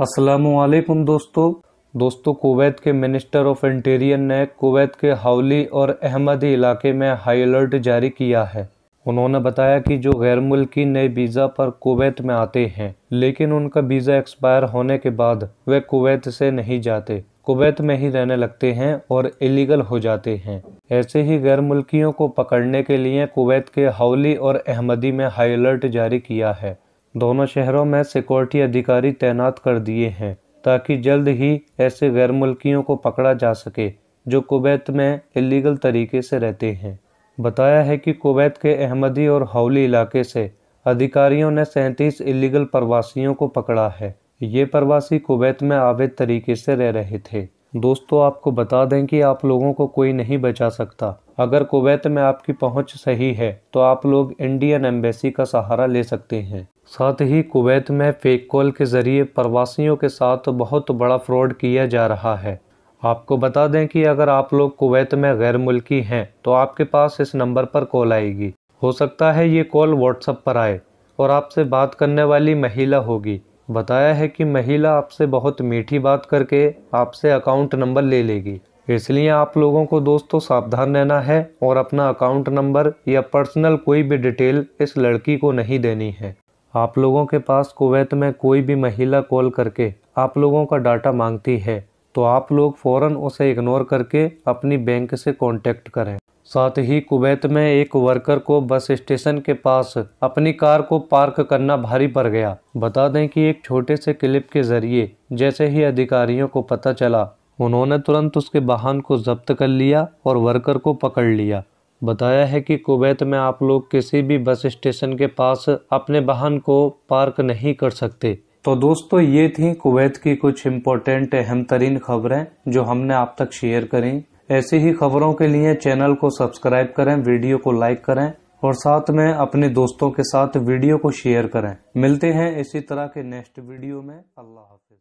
असलम दोस्तों दोस्तों कुवैत के मिनिस्टर ऑफ इंटीरियर ने कुवैत के हावली और अहमदी इलाके में हाई अलर्ट जारी किया है उन्होंने बताया कि जो गैर मुल्की नए वीज़ा पर कुवैत में आते हैं लेकिन उनका वीज़ा एक्सपायर होने के बाद वे कुवैत से नहीं जाते कुवैत में ही रहने लगते हैं और इलीगल हो जाते हैं ऐसे ही गैर मुल्कियों को पकड़ने के लिए कुवैत के हावली और अहमदी में हाई अलर्ट जारी किया है दोनों शहरों में सिक्योरिटी अधिकारी तैनात कर दिए हैं ताकि जल्द ही ऐसे गैर मुल्कियों को पकड़ा जा सके जो कुवैत में इलीगल तरीके से रहते हैं बताया है कि कुवैत के अहमदी और हाउली इलाके से अधिकारियों ने सैंतीस इलीगल प्रवासियों को पकड़ा है ये प्रवासी कुवैत में अवैध तरीके से रह रहे थे दोस्तों आपको बता दें कि आप लोगों को कोई नहीं बचा सकता अगर कुवैत में आपकी पहुंच सही है तो आप लोग इंडियन एम्बेसी का सहारा ले सकते हैं साथ ही कुवैत में फेक कॉल के ज़रिए प्रवासियों के साथ बहुत बड़ा फ्रॉड किया जा रहा है आपको बता दें कि अगर आप लोग कुवैत में गैर मुल्की हैं तो आपके पास इस नंबर पर कॉल आएगी हो सकता है ये कॉल व्हाट्सएप पर आए और आपसे बात करने वाली महिला होगी बताया है कि महिला आपसे बहुत मीठी बात करके आपसे अकाउंट नंबर ले लेगी इसलिए आप लोगों को दोस्तों सावधान रहना है और अपना अकाउंट नंबर या पर्सनल कोई भी डिटेल इस लड़की को नहीं देनी है आप लोगों के पास कुवैत में कोई भी महिला कॉल करके आप लोगों का डाटा मांगती है तो आप लोग फ़ौर उसे इग्नोर करके अपनी बैंक से कांटेक्ट करें साथ ही कुवैत में एक वर्कर को बस स्टेशन के पास अपनी कार को पार्क करना भारी पड़ गया बता दें कि एक छोटे से क्लिप के जरिए जैसे ही अधिकारियों को पता चला उन्होंने तुरंत उसके वाहन को जब्त कर लिया और वर्कर को पकड़ लिया बताया है कि कुवैत में आप लोग किसी भी बस स्टेशन के पास अपने वाहन को पार्क नहीं कर सकते तो दोस्तों ये थी कुवैत की कुछ इम्पोर्टेंट अहम तरीन खबरें जो हमने आप तक शेयर करी ऐसी ही खबरों के लिए चैनल को सब्सक्राइब करें वीडियो को लाइक करें और साथ में अपने दोस्तों के साथ वीडियो को शेयर करें मिलते हैं इसी तरह के नेक्स्ट वीडियो में अल्लाह हाफिज